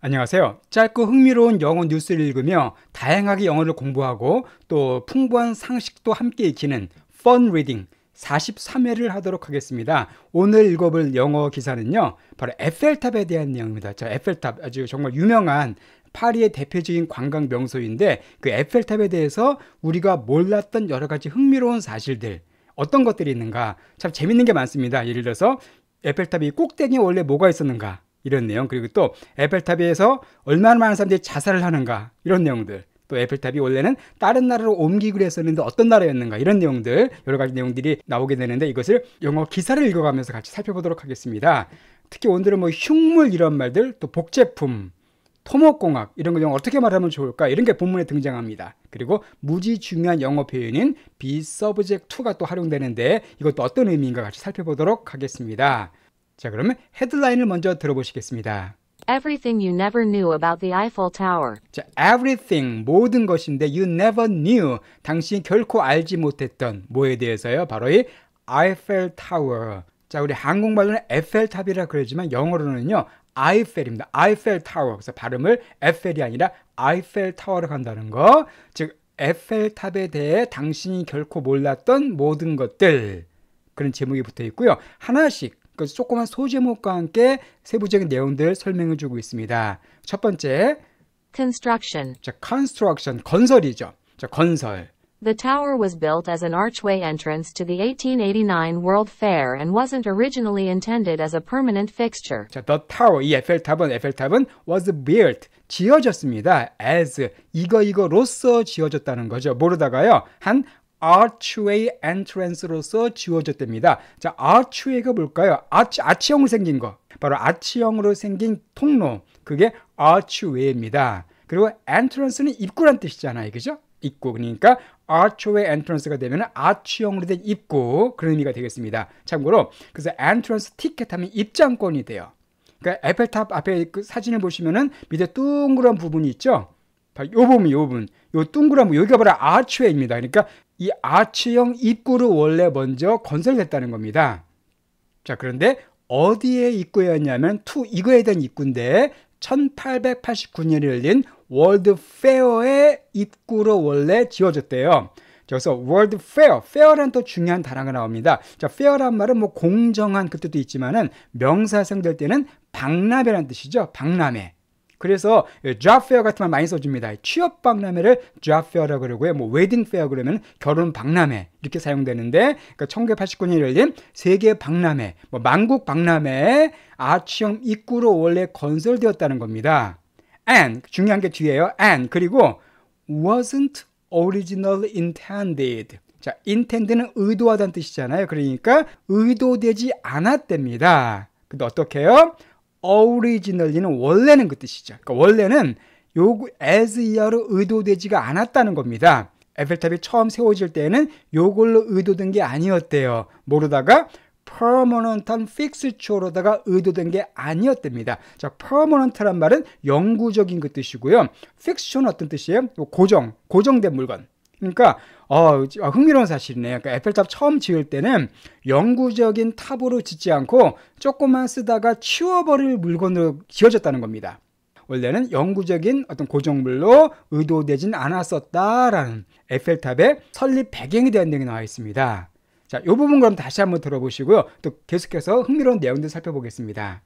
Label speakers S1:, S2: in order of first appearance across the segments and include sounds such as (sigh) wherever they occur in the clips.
S1: 안녕하세요. 짧고 흥미로운 영어 뉴스를 읽으며 다양하게 영어를 공부하고 또 풍부한 상식도 함께 익히는 펀 리딩 43회를 하도록 하겠습니다. 오늘 읽어볼 영어 기사는요. 바로 에펠탑에 대한 내용입니다. 저 에펠탑 아주 정말 유명한 파리의 대표적인 관광 명소인데 그 에펠탑에 대해서 우리가 몰랐던 여러 가지 흥미로운 사실들 어떤 것들이 있는가 참 재밌는 게 많습니다. 예를 들어서 에펠탑이 꼭대기에 원래 뭐가 있었는가 이런 내용 그리고 또 에펠탑에서 얼마나 많은 사람들이 자살을 하는가 이런 내용들 또 에펠탑이 원래는 다른 나라로 옮기기로 했었는데 어떤 나라였는가 이런 내용들 여러 가지 내용들이 나오게 되는데 이것을 영어 기사를 읽어가면서 같이 살펴보도록 하겠습니다. 특히 오늘은 뭐 흉물 이런 말들 또 복제품 토목공학 이런 걸 영어 어떻게 말하면 좋을까 이런 게 본문에 등장합니다. 그리고 무지 중요한 영어 표현인 be subject to가 또 활용되는데 이것도 어떤 의미인가 같이 살펴보도록 하겠습니다. 자, 그러면 헤드라인을 먼저 들어보시겠습니다.
S2: Everything you never knew about the Eiffel Tower. 자,
S1: everything 모든 것인데 you never knew 당신이 결코 알지 못했던 뭐에 대해서요? 바로 이 Eiffel Tower. 자, 우리 한국말로는 에펠탑이라 그러지만 영어로는요. 아이펠입니다. 아이펠 타워. 그래서 발음을 에펠이 아니라 아이펠 타워로 간다는 거. 즉 에펠탑에 대해 당신이 결코 몰랐던 모든 것들. 그런 제목이 붙어 있고요. 하나씩 그래서 조그만 소제목과 함께 세부적인 내용들 설명해 주고 있습니다. 첫 번째 construction. 자, construction 건설이죠. 자, 건설.
S2: The tower was built as an archway entrance to the 1889 World Fair and wasn't originally intended as a permanent fixture.
S1: 자, the tower, 이 에펠탑은, 에펠탑은 was built, 지어졌습니다. as, 이거 이거로서 지어졌다는 거죠. 모르다가요, 한 archway entrance로서 지워졌답니다. 자, archway가 뭘까요? 아치, 아치형으로 생긴 거. 바로 아치형으로 생긴 통로. 그게 archway입니다. 그리고 entrance는 입구란 뜻이잖아요. 그죠? 입구. 그러니까 archway entrance가 되면 아치형으로 된 입구. 그런 의미가 되겠습니다. 참고로, 그래서 entrance 티켓 하면 입장권이 돼요. 그러니까 에펠탑 앞에 그 사진을 보시면은 밑에 둥그런 부분이 있죠? 요 부분, 요 부분. 요 둥그란 부분. 여기가 바로 아치웨이입니다. 그러니까 이 아치형 입구를 원래 먼저 건설했다는 겁니다. 자, 그런데 어디에 입구였냐면 투 이거에 대한 입구인데 1889년에 열린 월드 페어의 입구로 원래 지어졌대요. 그래서 월드 페어, 페어란 또 중요한 단어가 나옵니다. 자, 페어란 말은 뭐 공정한 그 뜻도 있지만은 명사성 될 때는 박람회라는 뜻이죠. 박람회. 그래서 jobfair 예, 같은 말 많이 써줍니다. 취업 박람회를 jobfair라고 그러고요. 뭐 웨딩페어 그러면 결혼 박람회 이렇게 사용되는데 그러니까 1989년에 열린 세계 박람회, 뭐 만국 박람회 아치형 입구로 원래 건설되었다는 겁니다. and 중요한 게 뒤에요. and 그리고 wasn't o r i g i n a l intended. 자, intend는 의도하다는 뜻이잖아요. 그러니까 의도되지 않았답니다. 근데 어떻게 해요? originally는 원래는 그 뜻이죠. 그러니까 원래는 요 as 이하로 의도되지가 않았다는 겁니다. 에펠탑이 처음 세워질 때는 요걸로 의도된 게 아니었대요. 모르다가 permanent한 f i x t u e 로다가 의도된 게 아니었답니다. 자, permanent란 말은 영구적인 그 뜻이고요. f i x t u e 는 어떤 뜻이에요? 고정, 고정된 물건. 그러니까 어, 아, 흥미로운 사실이네요. 그러니까 에펠탑 처음 지을 때는 영구적인 탑으로 짓지 않고 조금만 쓰다가 치워버릴 물건으로 지어졌다는 겁니다. 원래는 영구적인 어떤 고정물로 의도되진 않았었다라는 에펠탑의 설립 배경에 대한 내용이 나와 있습니다. 자, 이 부분 그럼 다시 한번 들어보시고요. 또 계속해서 흥미로운 내용들 살펴보겠습니다.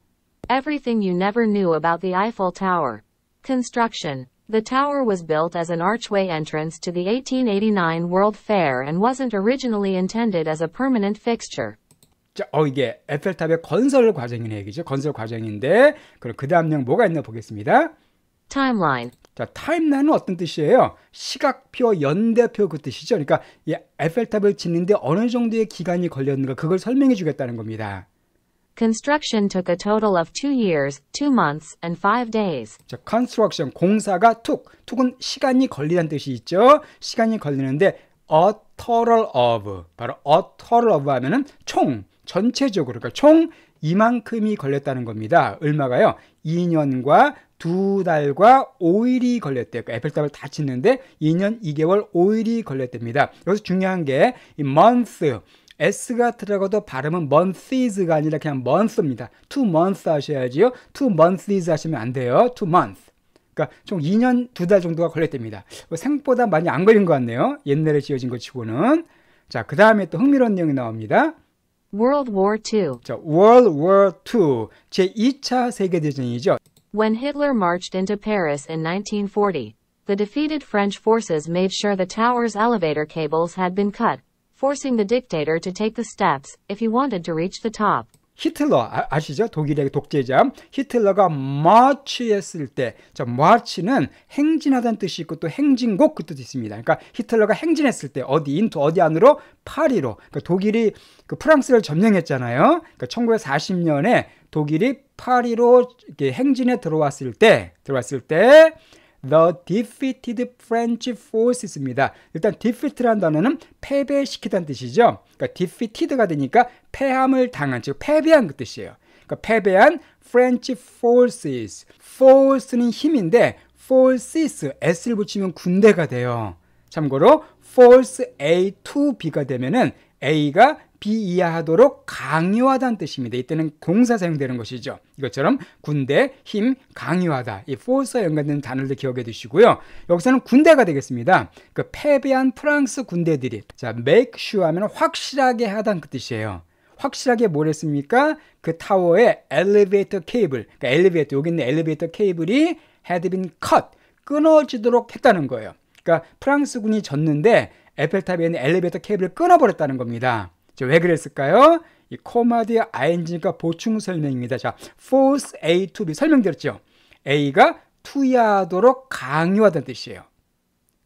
S2: Everything you never knew about the Eiffel Tower. Construction. The tower was built as an archway entrance to the 1889 World Fair and wasn't originally intended as a permanent fixture. 자,
S1: 어 이게 에펠탑의 건설 과정이네 얘기죠. 건설 과정인데 그럼 그 다음 내용 뭐가 있나 보겠습니다. timeline. 자, 타임라인은 어떤 뜻이에요? 시각표, 연대표 그 뜻이죠. 그러니까 이 에펠탑을 짓는데 어느 정도의 기간이 걸렸는가 그걸 설명해 주겠다는
S2: 겁니다. Construction took a total of two years, two months, and five days. 자, construction 공사가
S1: took, took은 시간이 걸리다는
S2: 뜻이 있죠. 시간이
S1: 걸리는데 a total of 바로 a total of 하면은 총 전체적으로 그러니까 총 이만큼이 걸렸다는 겁니다. 얼마가요? 2년과 두 달과 5일이 걸렸대요. 그러니까 에펠탑을 다 짓는데 2년 2개월 5일이 걸렸답니다. 여기서 중요한 게이 month s가 들어가도 발음은 months가 아니라 그냥 month입니다. two months 하셔야지요. two months 하시면 안 돼요. two month. 그러니까 총 2년 두달 정도가 걸렸답니다. 생각보다 많이 안 걸린 것 같네요. 옛날에 지어진 것 치고는. 자, 그 다음에 또 흥미로운 내용이 나옵니다. World War II. 자, World War II. 제2차 세계대전이죠.
S2: When Hitler marched into Paris in 1940, the defeated French forces made sure the tower's elevator cables had been cut. forcing the dictator to take the steps if he wanted to reach the top.
S1: 히틀러 아, 시죠 독일의 독재자 히틀러가 마치했을 때자 마치는 행진하다는 뜻이 있고 또 행진곡 그 뜻이 있습니다. 그러니까 히틀러가 행진했을 때 어디 인투 어디 안으로 파리로 그러니까 독일이 그 프랑스를 점령했잖아요. 그러니까 1940년에 독일이 파리로 이렇게 행진에 들어왔을 때 들어왔을 때 the defeated French forces입니다. 일단 defeat라는 단어는 패배시키다는 뜻이죠. 그러니까 defeated가 되니까 패함을 당한, 즉 패배한 그 뜻이에요. 그러니까 패배한 French forces. force는 힘인데 forces, s를 붙이면 군대가 돼요. 참고로 force A to B가 되면은 A가 비이하하도록 강요하다는 뜻입니다. 이때는 공사 사용되는 것이죠. 이것처럼 군대, 힘, 강요하다. 이포스와 연관된 단어를 기억해 두시고요. 여기서는 군대가 되겠습니다. 그 패배한 프랑스 군대들이 자 make sure 하면 확실하게 하다는 그 뜻이에요. 확실하게 뭘 했습니까? 그 타워에 엘리베이터 케이블, 그 엘리베이터 여기 있는 엘리베이터 케이블이 had been cut 끊어지도록 했다는 거예요. 그러니까 프랑스군이 졌는데 에펠탑에 있는 엘리베이터 케이블을 끊어버렸다는 겁니다. 이왜 그랬을까요? 이 코마 뒤 i n g 니 보충 설명입니다. 자, force A to B 설명드렸죠. A가 투여하도록 강요하다는 뜻이에요.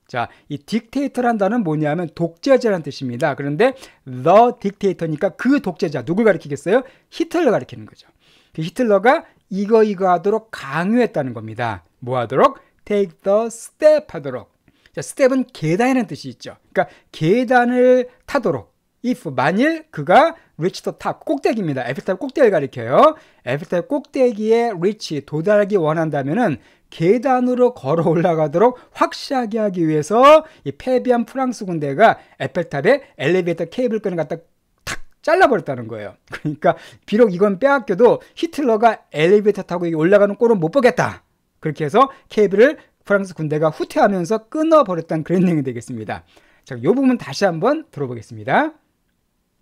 S1: 자, 이 딕테이터란 단어는 뭐냐면 독재자란 뜻입니다. 그런데 the dictator니까 그 독재자 누굴 가리키겠어요? 히틀러 가리키는 거죠. 그 히틀러가 이거 이거 하도록 강요했다는 겁니다. 뭐 하도록? take the step 하도록. 자, step은 계단이라는 뜻이 있죠. 그러니까 계단을 타도록 if 만일 그가 reach the top 꼭대기입니다. 에펠탑 꼭대기를 가리켜요. 에펠탑 꼭대기에 reach 도달하기 원한다면은 계단으로 걸어 올라가도록 확실하게 하기 위해서 이 패비안 프랑스 군대가 에펠탑에 엘리베이터 케이블 끈을 갖다 탁 잘라버렸다는 거예요. (laughs) 그러니까 비록 이건 빼앗겨도 히틀러가 엘리베이터 타고 올라가는 꼴은 못 보겠다. 그렇게 해서 케이블을 프랑스 군대가 후퇴하면서 끊어버렸다는 그런 내용이 되겠습니다. 자, 이 부분 다시 한번 들어보겠습니다.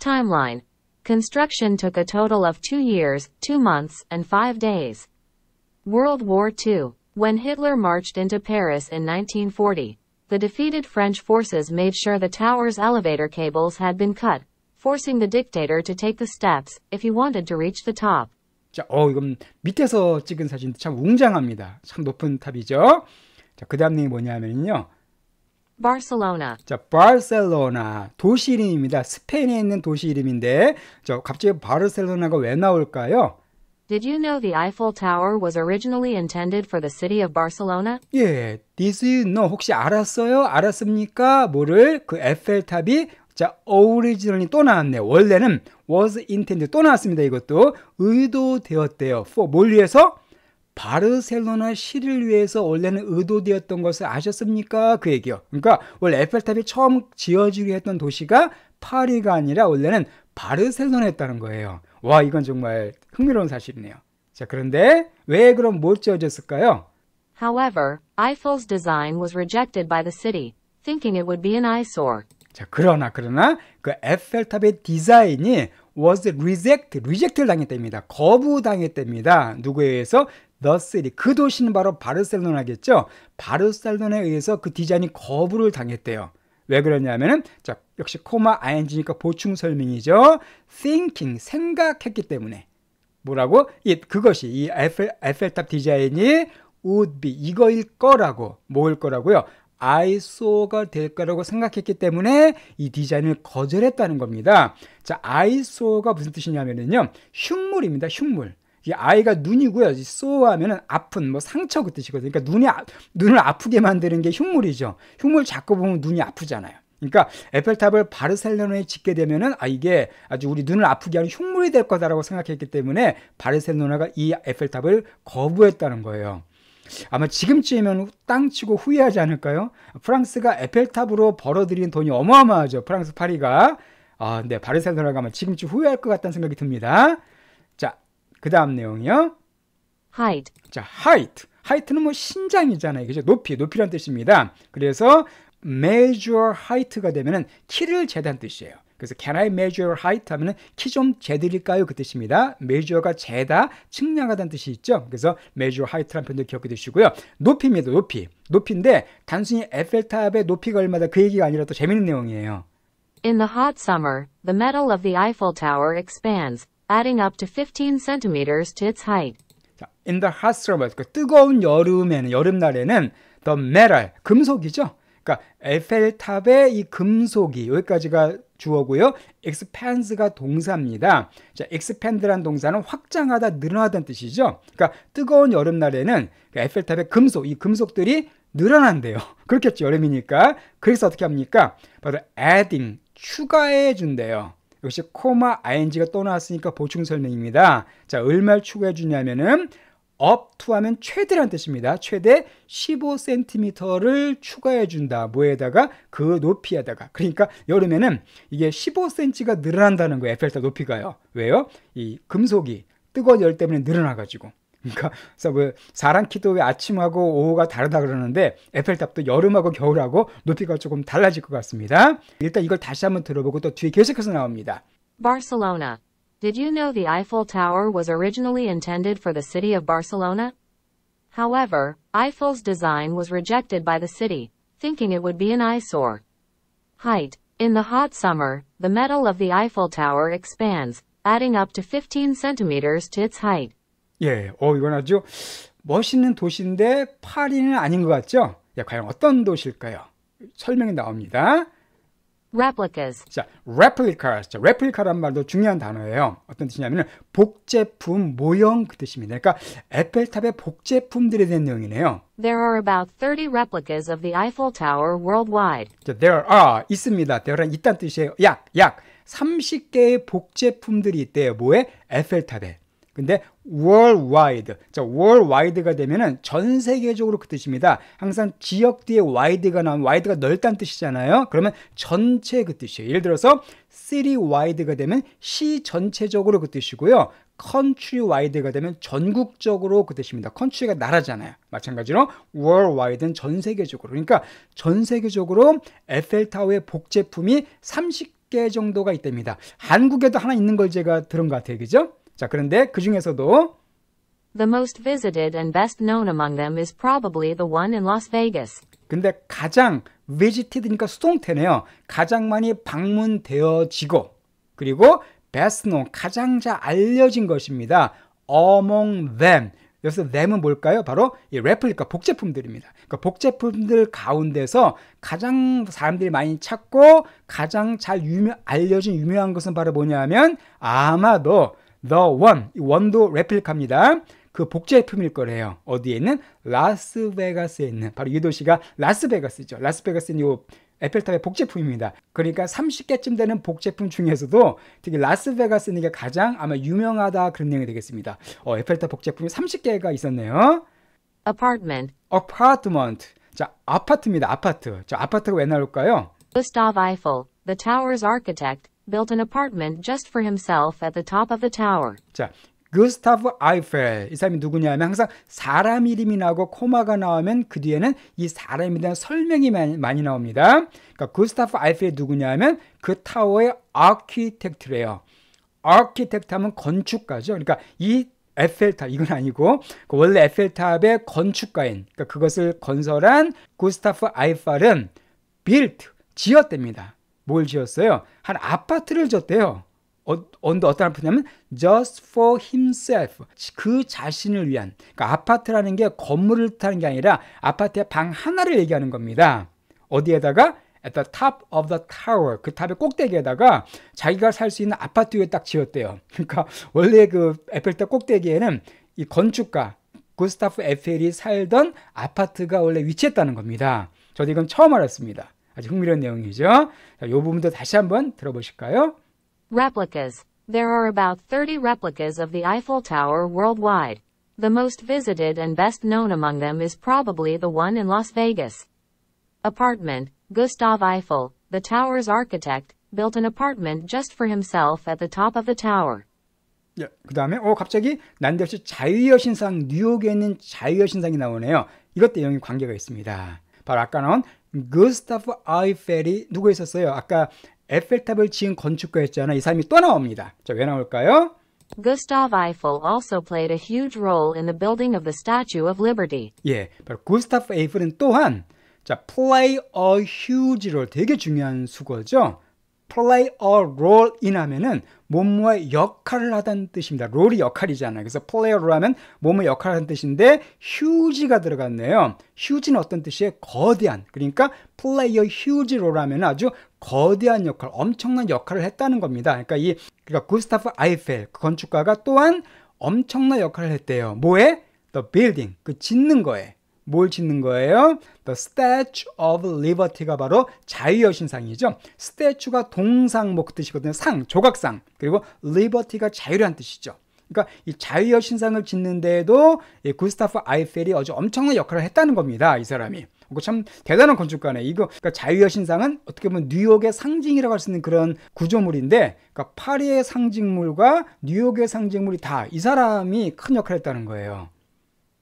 S2: Timeline Construction took a total of two years, two months, and five days. World War II When Hitler marched into Paris in 1940, the defeated French forces made sure the tower's elevator cables had been cut, forcing the dictator to take the steps if he wanted to reach the top.
S1: 자, 어, 이건 밑에서 찍은 사진도 참 웅장합니다. 참 높은 탑이죠. 자, 그 다음 내용이 뭐냐면요.
S2: Barcelona.
S1: 자, Barcelona 도시 이름입니다. 스페인에 있는 도시 이름인데 저 갑자기 바르셀로나가 왜 나올까요?
S2: Did you know the Eiffel Tower was originally intended for the city of Barcelona?
S1: 예, did you know 혹시 알았어요? 알았습니까? 뭐를 그 에펠탑이 자, originally 또 나왔네. 원래는 was intended 또 나왔습니다. 이것도 의도되었대요. for 뭘 위해서? 바르셀로나 시를 위해서 원래는 의도되었던 것을 아셨습니까? 그 얘기요. 그러니까 원래 에펠탑이 처음 지어지게 했던 도시가 파리가 아니라 원래는 바르셀로나였다는 거예요. 와, 이건 정말 흥미로운 사실이네요. 자, 그런데 왜 그럼 못 지어졌을까요?
S2: However, Eiffel's design was rejected by the city, thinking it would be an eyesore.
S1: 자, 그러나 그러나 그 에펠탑의 디자인이 was rejected, rejected 당했답니다. 거부당했답니다. 누구에 의해서? the city. 그 도시는 바로 바르셀로나겠죠. 바르셀로나에 의해서 그 디자인이 거부를 당했대요. 왜 그러냐면은 자, 역시 코마 ing니까 보충 설명이죠. thinking 생각했기 때문에 뭐라고? 이 그것이 이 에펠 에펠탑 디자인이 would be 이거일 거라고 모을 거라고요. I saw가 될 거라고 생각했기 때문에 이 디자인을 거절했다는 겁니다. 자, I saw가 무슨 뜻이냐면은요. 흉물입니다. 흉물. 이 아이가 눈이고요. 쏘 하면은 아픈 뭐 상처 그 뜻이거든요. 그러니까 눈이 아, 눈을 아프게 만드는 게 흉물이죠. 흉물 자꾸 보면 눈이 아프잖아요. 그러니까 에펠탑을 바르셀로나에 짓게 되면은 아 이게 아주 우리 눈을 아프게 하는 흉물이 될 거다라고 생각했기 때문에 바르셀로나가 이 에펠탑을 거부했다는 거예요. 아마 지금쯤이면 땅치고 후회하지 않을까요? 프랑스가 에펠탑으로 벌어들인 돈이 어마어마하죠. 프랑스 파리가. 아, 네, 바르셀로나가 아마 지금쯤 후회할 것 같다는 생각이 듭니다. 그 다음 내용이요. height. 자, height. height는 뭐 신장이잖아요. 그죠? 높이, 높이란 뜻입니다. 그래서 measure height가 되면은 키를 재단 뜻이에요. 그래서 can I measure height 하면은 키 좀 재드릴까요? 그 뜻입니다. measure가 재다, 측량하다는 뜻이 있죠. 그래서 measure height라는 표현도 기억해 두시고요. 높이입니다. 높이. 높인데 단순히 에펠탑의 높이가 얼마다 그 얘기가 아니라 또 재밌는 내용이에요.
S2: In the hot summer, the metal of the Eiffel Tower expands adding up to 15 centimeters to its height.
S1: 자, in the hot summer, 그 뜨거운 여름에는 여름날에는 the metal 금속이죠. 그러니까 에펠탑의 이 금속이 여기까지가 주어고요. expands가 동사입니다. 자, expand란 동사는 확장하다, 늘어나다는 뜻이죠. 그러니까 뜨거운 여름날에는 에펠탑의 그 금속, 이 금속들이 늘어난대요. (laughs) 그렇겠죠. 여름이니까. 그래서 어떻게 합니까? 바로 adding, 추가해 준대요. 역시 코마 ing가 또 나왔으니까 보충 설명입니다. 자, 얼마를 추구해 주냐면은 up to 하면 최대란 뜻입니다. 최대 15cm를 추가해 준다. 뭐에다가 그 높이에다가. 그러니까 여름에는 이게 15cm가 늘어난다는 거예요. 에펠탑 높이가요. 왜요? 이 금속이 뜨거운 열 때문에 늘어나 가지고. 그러니까 그래서 왜 아침하고 오후가 다르다 그러는데 에펠탑도 여름하고 겨울하고 높이가 조금 달라질 것 같습니다. 일단 이걸 다시 한번 들어보고 또 뒤에 계속해서 나옵니다.
S2: Barcelona. Did you know the Eiffel Tower was originally intended for the city of Barcelona? However, Eiffel's design was rejected by the city, thinking it would be an eyesore. Height. In the hot summer, the metal of the Eiffel Tower expands, adding up to 15 centimeters to its height.
S1: 예, 어, 이건 아주 멋있는 도시인데 파리는 아닌 것 같죠? 예, 과연 어떤 도시일까요? 설명이 나옵니다. replicas. 자, replicas. 자, replica란 말도 중요한 단어예요. 어떤 뜻이냐면 복제품, 모형 그 뜻입니다. 그러니까 에펠탑의 복제품들에 대한 내용이네요.
S2: There are about 30 replicas of the Eiffel Tower worldwide.
S1: 자, there are 있습니다. there는 있다는 뜻이에요. 약, 약 30개의 복제품들이 있대요. 뭐에? 에펠탑에. 근데 worldwide, 자, worldwide가 되면은 전 세계적으로 그 뜻입니다. 항상 지역 뒤에 wide가 나오면 wide가 넓다는 뜻이잖아요. 그러면 전체 그 뜻이에요. 예를 들어서 city-wide가 되면 시 전체적으로 그 뜻이고요. country-wide가 되면 전국적으로 그 뜻입니다. country가 나라잖아요. 마찬가지로 worldwide는 전 세계적으로. 그러니까 전 세계적으로 에펠타워의 복제품이 30개 정도가 있답니다. 한국에도 하나 있는 걸 제가 들은 것 같아요. 그죠? 자, 그런데 그 중에서도
S2: The most visited and best known among them is probably the one in Las Vegas.
S1: 근데 가장 visited니까 그러니까 수동태네요. 가장 많이 방문되어지고 그리고 best known 가장 잘 알려진 것입니다. among them 여기서 them은 뭘까요? 바로 이 레플리카 복제품들입니다. 그러니까 복제품들 가운데서 가장 사람들이 많이 찾고 가장 잘 유명, 알려진 유명한 것은 바로 뭐냐면 아마도 the one, 원도 레플카입니다. 그 복제품일 거래요. 어디에 있는? 라스베가스에 있는. 바로 이 도시가 라스베가스죠. 라스베가스는 요 에펠탑의 복제품입니다. 그러니까 30개쯤 되는 복제품 중에서도 특히 라스베가스는 게 가장 아마 유명하다 그런 내용이 되겠습니다. 어, 에펠탑 복제품이 30개가 있었네요. apartment. apartment. 자, 아파트입니다. 아파트. 자, 아파트가 왜 나올까요?
S2: Gustav Eiffel, the tower's architect, built an apartment just for himself at the top of the tower.
S1: 자, 그스타브 아이펠 이 사람이 누구냐면 항상 사람 이름이 나고 코마가 나오면 그 뒤에는 이 사람에 대한 설명이 많이, 많이 나옵니다. 그러니까 그스타브 아이펠이 누구냐면 그 타워의 아키텍트래요. 아키텍트 하면 건축가죠. 그러니까 이 에펠탑 이건 아니고 그 원래 에펠탑의 건축가인 그러니까 그것을 건설한 구스타프 아이펠은 빌트 지었답니다. 뭘 지었어요? 한 아파트를 지었대요. 어, 어떤 아파트냐면 just for himself 그 자신을 위한 그러니까 아파트라는 게 건물을 뜻하는 게 아니라 아파트의 방 하나를 얘기하는 겁니다. 어디에다가 at the top of the tower 그 탑의 꼭대기에다가 자기가 살 수 있는 아파트 위에 딱 지었대요. 그러니까 원래 그 에펠탑 꼭대기에는 이 건축가 구스타프 에펠이 살던 아파트가 원래 위치했다는 겁니다. 저도 이건 처음 알았습니다. 아주 흥미로운 내용이죠. 자, 요 부분도 다시 한번 들어보실까요?
S2: Replicas. There are about 30 replicas of the Eiffel Tower worldwide. The most visited and best known among them is probably the one in Las Vegas. Apartment. Gustav Eiffel, the tower's architect, built an apartment just for himself at the top of the tower.
S1: 예, 그 다음에 어 갑자기 난데없이 자유여신상 뉴욕에 있는 자유여신상이 나오네요. 이것 내용이 관계가 있습니다. 바로 아까 나온 그스타프 아이펠이 누구 있었어요? 아까 에펠탑을 지은 건축가였잖아. 이 사람이 또 나옵니다. 자, 왜 나올까요?
S2: Gustav Eiffel also played a huge role in the building of the Statue of Liberty.
S1: 예, 바로 구스타프 에이펠은 또한 자, play a huge role 되게 중요한 수거죠. play a role in 하면은 몸의 무 역할을 하다는 뜻입니다. 롤이 역할이잖아요. 그래서 play a role 하면 몸의 역할을 하는 뜻인데 huge가 들어갔네요. huge는 어떤 뜻이에요? 거대한. 그러니까 play a huge role 하면 아주 거대한 역할, 엄청난 역할을 했다는 겁니다. 그러니까 이 그러니까 구스타프 아이펠 그 건축가가 또한 엄청난 역할을 했대요. 뭐에? The building. 그 짓는 거에. 뭘 짓는 거예요? The Statue of Liberty가 바로 자유여신상이죠. Statue가 동상목 뭐 그 뜻이거든요. 상, 조각상. 그리고 Liberty가 자유란 뜻이죠. 그러니까 이 자유여신상을 짓는 데에도 구스타프 아이펠이 아주 엄청난 역할을 했다는 겁니다. 이 사람이. 어, 참 대단한 건축가네. 이거 그러니까 자유여신상은 어떻게 보면 뉴욕의 상징이라고 할 수 있는 그런 구조물인데, 그러니까 파리의 상징물과 뉴욕의 상징물이 다 이 사람이 큰 역할을 했다는 거예요.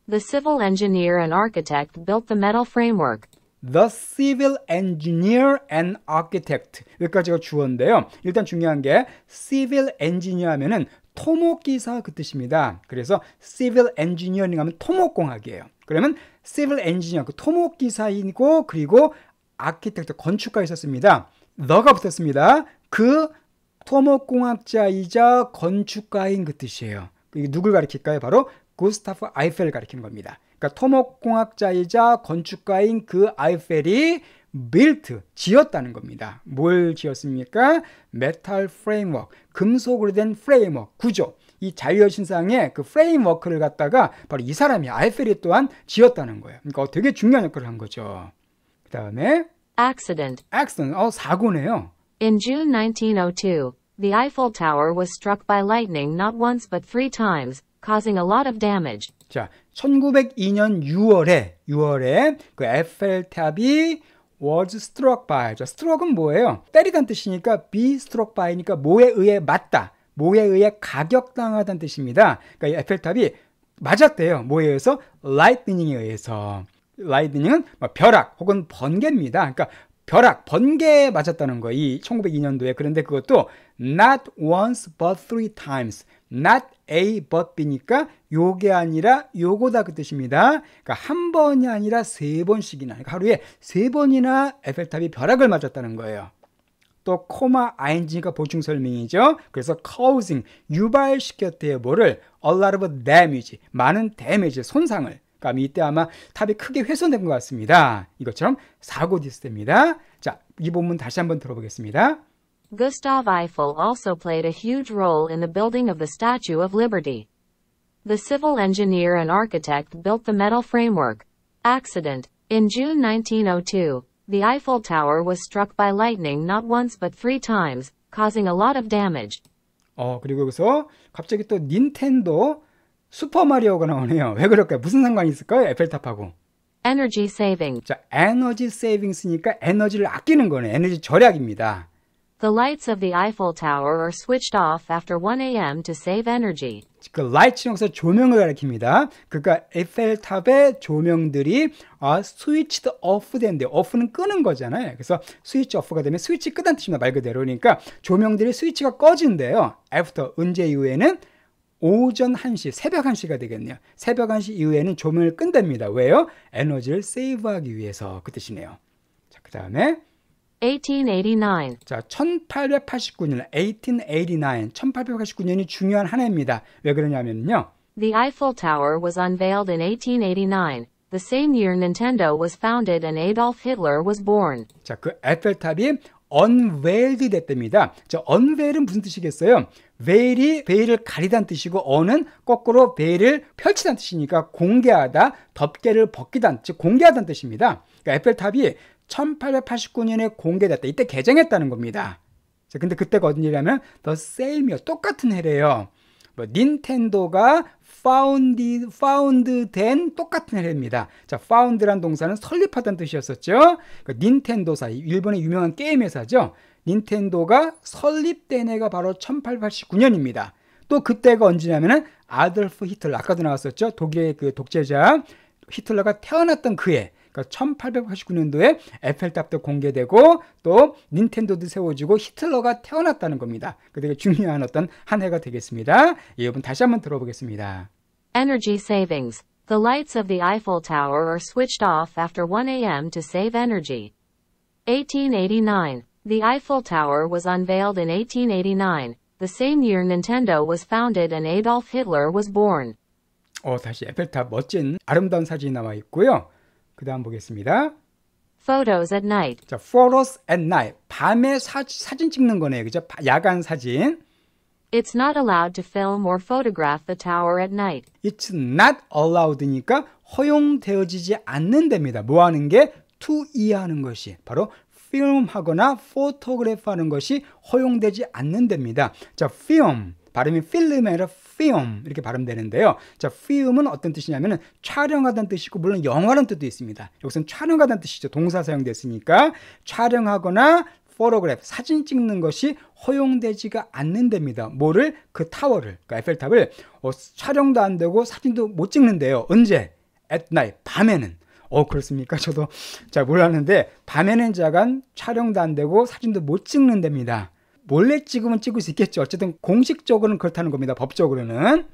S2: The civil engineer and
S1: architect built the metal framework. The civil engineer and architect. 여기까지가 주어인데요. 일단 중요한 게 civil engineer 하면은 토목기사 그 뜻입니다. 그래서 civil engineering 하면 토목공학이에요. 그러면 civil engineer, 그 토목기사이고 그리고 아키텍트 건축가에 있었습니다. 너가 붙었습니다. 그 토목공학자이자 건축가인 그 뜻이에요. 누굴 가리킬까요? 바로 구스타프 아이펠을 가리키는 겁니다. 그러니까 토목공학자이자 건축가인 그 아이펠이 빌트, 지었다는 겁니다. 뭘 지었습니까? 메탈 프레임워크, 금속으로 된 프레임워크, 구조. 이 자유여신상의 그 프레임워크를 갖다가 바로 이 사람이 아이펠이 또한 지었다는 거예요.
S2: 그러니까 되게 중요한 역할을 한 거죠. 그 다음에 accident. accident. 어, 사고네요. In June 1902, the Eiffel Tower was struck by lightning not once but three times. causing a lot of damage.
S1: 자, 1902년 6월에 6월에 그 에펠탑이 was struck by. 자, struck은 뭐예요? 때리단 뜻이니까 be struck by니까 뭐에 의해 맞다. 뭐에 의해 가격당하다는 뜻입니다. 그러니까 에펠탑이 맞았대요. 뭐에 의해서? lightning에 의해서. 라이드닝은 뭐 벼락 혹은 번개입니다. 그러니까 벼락, 번개에 맞았다는 거예요. 이 1902년도에. 그런데 그것도 not once but three times. not A but B니까 요게 아니라 요거다 그 뜻입니다. 그러니까 한 번이 아니라 세 번씩이나. 그러니까 하루에 세 번이나 에펠탑이 벼락을 맞았다는 거예요. 또 코마 ing가 보충 설명이죠. 그래서 causing 유발시켰대요. 뭐를? a lot of damage 많은 데미지 손상을 감이 이때 아마 탑이 크게 훼손된 것 같습니다. 이것처럼 사고 자, 이 본문 다시 한번
S2: 들어보겠습니다. Gustav Eiffel also played a huge role in the building of the Statue of Liberty. The civil engineer and architect built the metal framework. Accident. In June 1902, the Eiffel Tower was struck by lightning not once but three times, causing a lot of damage.
S1: 어, 그리고 여기서 갑자기 또 닌텐도 슈퍼마리오가 나오네요. 왜 그럴까요? 무슨 상관이 있을까요? 에펠탑하고. 에너지 세이빙. 자, 에너지 세이빙스니까 에너지를 아끼는 거네. 에너지 절약입니다.
S2: The lights of the Eiffel Tower are switched off after 1 a.m. to save energy.
S1: 그 라이트 형사 조명을 가리킵니다. 그러니까 에펠탑의 조명들이 아, 스위치 off 된대. f f 는 끄는 거잖아요. 그래서 스위치 f f 가 되면 스위치 끄다는 뜻입니다. 말 그대로니까 조명들이 스위치가 꺼진대요. after 은제 이후에는 오전 1시, 새벽 1시가 되겠네요. 새벽 1시 이후에는 조명을 끈답니다. 왜요? 에너지를 세이브하기 위해서 그 뜻이네요. 자, 그 다음에
S2: 1889.
S1: 자, 1889년, 1889, 1889년이 중요한 한 해입니다. 왜 그러냐면요.
S2: The Eiffel Tower was unveiled in 1889. The same year Nintendo was founded and Adolf Hitler was born. 자, 그 에펠탑이 unveiled 됐답니다.
S1: 자, unveil은 무슨 뜻이겠어요? veil이 veil을 가리다는 뜻이고 on은 거꾸로 veil을 펼치다는 뜻이니까 공개하다, 덮개를 벗기다, 즉 공개하다는 뜻입니다. 그러니까 에펠탑이 1889년에 공개됐다. 이때 개정했다는 겁니다. 자, 근데 그때가 어떤 일이냐면 the same이요. 똑같은 해래요. 뭐 닌텐도가 파운디 파운드 d 된 똑같은 해입니다. 자, f o u 란 동사는 설립하다는 뜻이었었죠. 그 닌텐도사, 일본의 유명한 게임 회사죠. 닌텐도가 설립된 해가 바로 1889년입니다. 또 그때가 언제냐면은 아돌프 히틀러, 아까도 나왔었죠. 독일의 그 독재자 히틀러가 태어났던 그 해. 그러니까 1889년도에 에펠탑도 공개되고 또 닌텐도도 세워지고 히틀러가 태어났다는 겁니다. 그 되게 중요한 어떤 한 해가 되겠습니다. 예, 여러분 다시 한번 들어보겠습니다.
S2: Energy savings. The lights of the Eiffel Tower are switched off after 1 a.m. to save energy. 1889. The Eiffel Tower was unveiled in 1889. The same year Nintendo was founded and Adolf Hitler was born.
S1: 어, 다시 에펠탑 멋진 아름다운 사진이 나와 있고요. 그 다음 보겠습니다. Photos at night. 자, photos at night. 밤에 사, 사진 찍는 거네요. 그죠? 야간 사진. It's not allowed to film or photograph the tower at night. It's not allowed니까 허용되어지지 않는답니다. 뭐 하는 게? to 이하는 것이 바로 film 하거나 photograph 하는 것이 허용되지 않는답니다. 자, film 발음이 필름이 아니라 film 이렇게 발음되는데요. 자, film은 어떤 뜻이냐면은 촬영하다는 뜻이고 물론 영화라는 뜻도 있습니다. 여기서는 촬영하다는 뜻이죠. 동사 사용됐으니까 촬영하거나 포로그래프 사진 찍는 것이 허용되지가 않는 데입니다. 뭐를 그 타워를 그 에펠탑을 어, 촬영도 안 되고 사진도 못 찍는데요. 언제? at night 밤에는 어 그렇습니까? 저도 잘 몰랐는데 밤에는 자간 촬영도 안 되고 사진도 못 찍는 데입니다. 몰래 찍으면 찍을 수 있겠죠. 어쨌든 공식적으로는 그렇다는 겁니다. 법적으로는.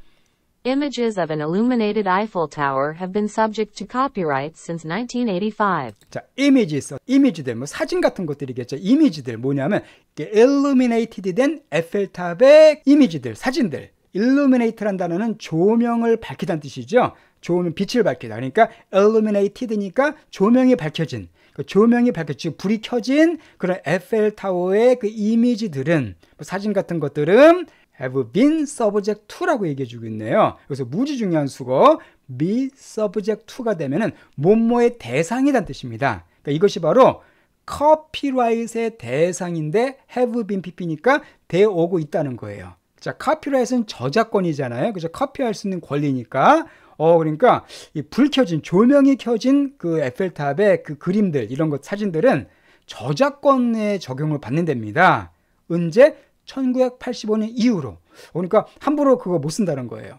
S2: Images of an illuminated Eiffel Tower have been subject to copyright since 1985. 자,
S1: images, 이미지들, 뭐 사진 같은 것들이겠죠. 이미지들 뭐냐면 illuminated 된 에펠탑의 이미지들, 사진들. illuminate란 단어는 조명을 밝히다는 뜻이죠. 조명, 빛을 밝히다. 그러니까 illuminated니까 조명이 밝혀진. 그 조명이 밝혀지 불이 켜진 그런 에펠 타워의 그 이미지들은 뭐 사진 같은 것들은 have been subject to라고 얘기해 주고 있네요. 그래서 무지 중요한 수거 be subject to가 되면은 뭐뭐의 대상이란 뜻입니다. 그러니까 이것이 바로 copyright의 대상인데 have been pp니까 되어 오고 있다는 거예요. 자, copyright은 저작권이잖아요. 그죠? copy할 수 있는 권리니까 어 그러니까 이 불 켜진 조명이 켜진 그 에펠탑의 그 그림들 이런 것 사진들은 저작권에 적용을 받는 데니다 언제 1985년 이후로. 어, 그러니까 함부로 그거 못 쓴다는 거예요.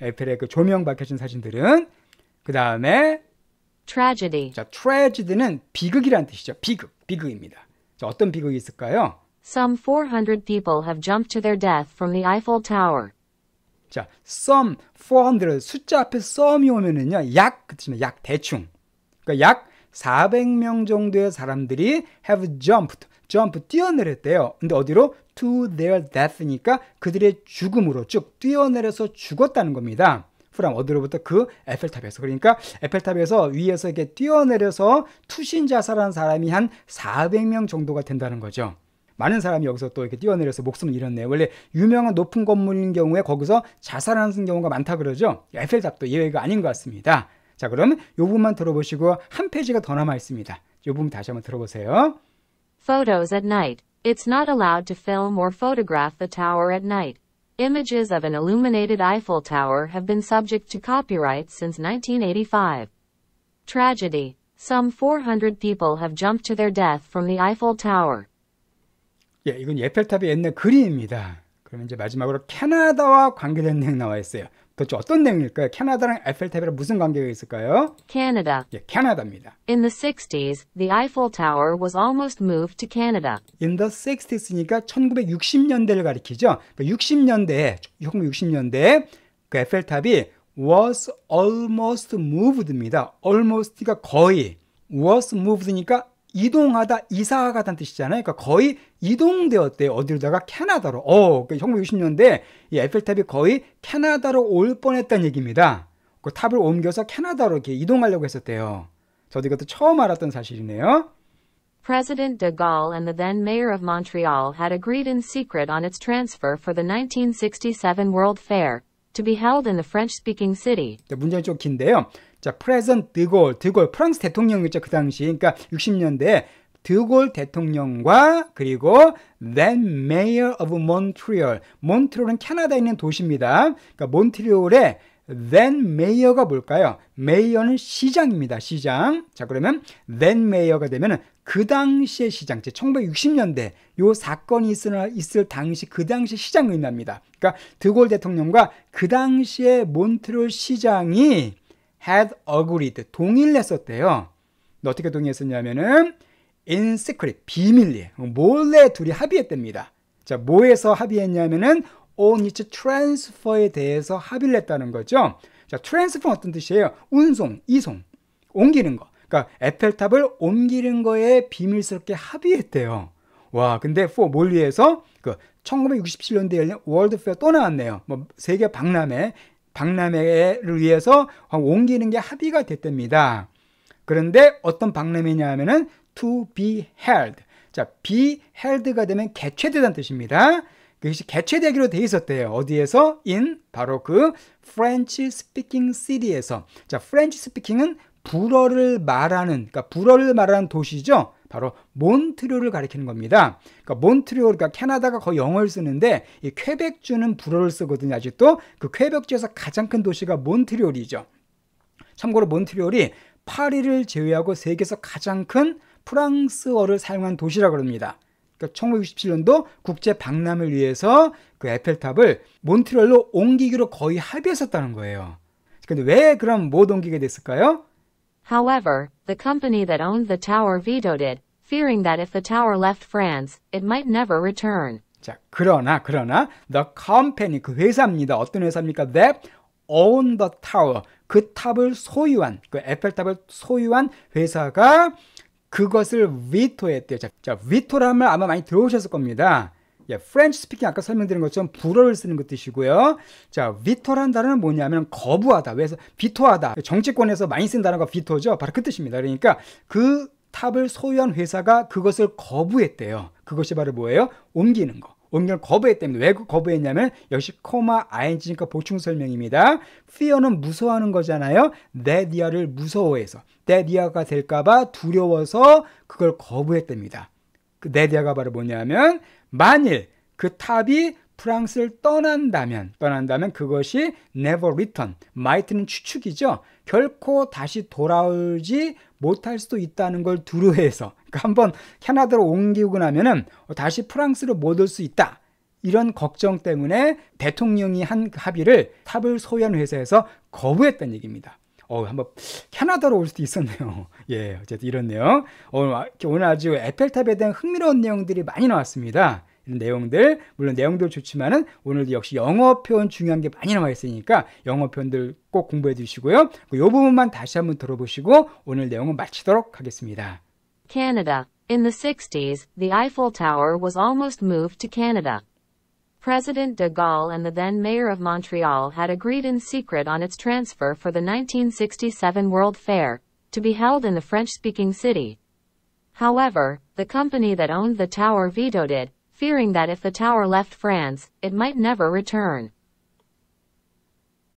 S1: 에펠의 그 조명 밝혀진 사진들은 그 다음에 tragedy. 자, tragedy는 비극이란 뜻이죠. 비극, 비극입니다. 자, 어떤 비극이 있을까요?
S2: Some 400 people have jumped to their death from the Eiffel Tower.
S1: 자, some 400 숫자 앞에 s o m 이 오면은요. 약 그치면 약 대충. 그러니까 약 400명 정도의 사람들이 have jumped 점프 뛰어내렸대요. 근데 어디로? to their death니까 그들의 죽음으로 쭉 뛰어내려서 죽었다는 겁니다. 그럼 어디로부터 그 에펠탑에서 그러니까 에펠탑에서 위에서 이렇게 뛰어내려서 투신 자살한 사람이 한 400명 정도가 된다는 거죠. 많은 사람이 여기서 또 이렇게 뛰어내려서 목숨을 잃었네요. 원래 유명한 높은 건물인 경우에 거기서 자살하는 경우가 많다 그러죠. 에펠탑도 예외가 아닌 것 같습니다. 자, 그러면 요 부분만 들어보시고 한 페이지가 더 남아 있습니다. 요 부분 다시 한번 들어보세요.
S2: Photos at night. It's not allowed to film or photograph the tower at night. Images of an illuminated Eiffel Tower have been subject to copyright since 1985. Tragedy. Some 400 people have jumped to their death from the Eiffel Tower.
S1: 예, 이건 에펠탑의 옛날 그림입니다. 그러면 이제 마지막으로 캐나다와 관계된 내용 나와 있어요. 도대체 어떤 내용일까요? 캐나다랑 에펠탑이랑 무슨 관계가 있을까요?
S2: 캐나다.
S1: 예, 캐나다입니다.
S2: In the 60s, the Eiffel Tower was almost moved to Canada. In the
S1: 60s니까 1960년대를 가리키죠. 그러니까 6 0년대1 9 6 0년대그 에펠탑이 was almost moved입니다. almost가 거의 was moved니까 이동하다 이사가다는 뜻이잖아요. 그러니까 거의 이동되었대요. 어디로다가 캐나다로. 어, 그러니까 1960년대 이 에펠탑이 거의 캐나다로 올 뻔했다는 얘기입니다. 그 탑을 옮겨서 캐나다로 이렇게 이동하려고 했었대요. 저도 이것도 처음 알았던 사실이네요.
S2: President de Gaulle and the then mayor of Montreal had agreed in secret on its transfer for the 1967 World Fair to be held in the French-speaking city.
S1: 문장이 좀 긴데요. 자, 프레젠 드골, 드골 프랑스 대통령이죠그 당시. 그러니까 60년대 드골 대통령과 그리고 then mayor of Montreal. 몬트리올은 캐나다에 있는 도시입니다. 그러니까 몬트리올의 then mayor가 뭘까요? 메이어는 시장입니다. 시장. 자, 그러면 then mayor가 되면은 그 당시의 시장, 즉 1960년대 요 사건이 있을, 있을 당시 그 당시 시장을 의미합니다. 그러니까 드골 대통령과 그 당시의 몬트리올 시장이 had agreed 동의했었대요. 어떻게 동의했었냐면은 in secret 비밀리에 몰래 둘이 합의했답니다. 자, 뭐에서 합의했냐면은 on each transfer에 대해서 합의를 했다는 거죠. 자, transfer 어떤 뜻이에요? 운송, 이송, 옮기는 거. 그러니까 에펠탑을 옮기는 거에 비밀스럽게 합의했대요. 와, 근데 for 뭘 위해서 그 1967년대 열린 월드페어 또 나왔네요. 뭐 세계 박람회 박람회를 위해서 옮기는 게 합의가 됐답니다. 그런데 어떤 박람회냐 하면은 to be held. 자, be held가 되면 개최되다는 뜻입니다. 그것이 개최되기로 돼 있었대요. 어디에서? in 바로 그 French speaking city에서. 자, French speaking은 불어를 말하는 그러니까 불어를 말하는 도시죠. 바로 몬트리올을 가리키는 겁니다. 그러니까 몬트리올, 그러니까 캐나다가 거의 영어를 쓰는데 이 퀘벡주는 불어를 쓰거든요. 아직도 그쾌백주에서 가장 큰 도시가 몬트리올이죠. 참고로 몬트리올이 파리를 제외하고 세계에서 가장 큰 프랑스어를 사용한 도시라고 합니다. 그러니까 1967년도 국제 박람회를 위해서 그 에펠탑을 몬트리올로 옮기기로 거의 합의했었다는 거예요. 근데 왜 그럼 못 옮기게 됐을까요?
S2: However, the company that owned the tower vetoed it, fearing that if the tower left France, it might never return. 자,
S1: 그러나 그러나 the company 그 회사입니다. 어떤 회사입니까? That own the tower 그 탑을 소유한 그 에펠탑을 소유한 회사가 그것을 위토했대요. 자, 자 위토라면 아마 많이 들어오셨을 겁니다. 예, French speaking 아까 설명드린 것처럼 불어를 쓰는 것 그 뜻이고요. 자, veto란 단어는 뭐냐면 거부하다. 왜서 비토하다. 정치권에서 많이 쓴 단어가 비토죠. 바로 그 뜻입니다. 그러니까 그 탑을 소유한 회사가 그것을 거부했대요. 그것이 바로 뭐예요? 옮기는 거. 옮기는 거부했대요왜 그 거부했냐면 역시 코마 ing니까 보충 설명입니다. fear는 무서워하는 거잖아요. 데디아를 무서워해서 데디아가 될까봐 두려워서 그걸 거부했답니다. 그 데디아가 바로 뭐냐면 만일 그 탑이 프랑스를 떠난다면 떠난다면 그것이 never return. might는 추측이죠. 결코 다시 돌아오지 못할 수도 있다는 걸두루해서 그러니까 한번 캐나다로 옮기고 나면은 다시 프랑스로 못 올 수 있다. 이런 걱정 때문에 대통령이 한 합의를 탑을 소연 회사에서 거부했다는 얘기입니다. 어, 한번 캐나다로 올 수도 있었네요. (laughs) 예, 어쨌든 이런 내용. 오늘, 아, 오늘 아주 에펠탑에 대한 흥미로운 내용들이 많이 나왔습니다. 내용들 물론 내용도 좋지만은 오늘도 역시 영어 표현 중요한 게 많이 나와 있으니까 영어 표현들 꼭 공부해 두시고요. 이 부분만 다시 한번 들어보시고 오늘 내용은 마치도록 하겠습니다.
S2: Canada. In the 60s, the Eiffel Tower was almost moved to Canada. President de Gaulle and the then mayor of Montreal had agreed in secret on its transfer for the 1967 World Fair, to be held in the French-speaking city. However, the company that owned the tower vetoed it, fearing that if the tower left France, it might never return.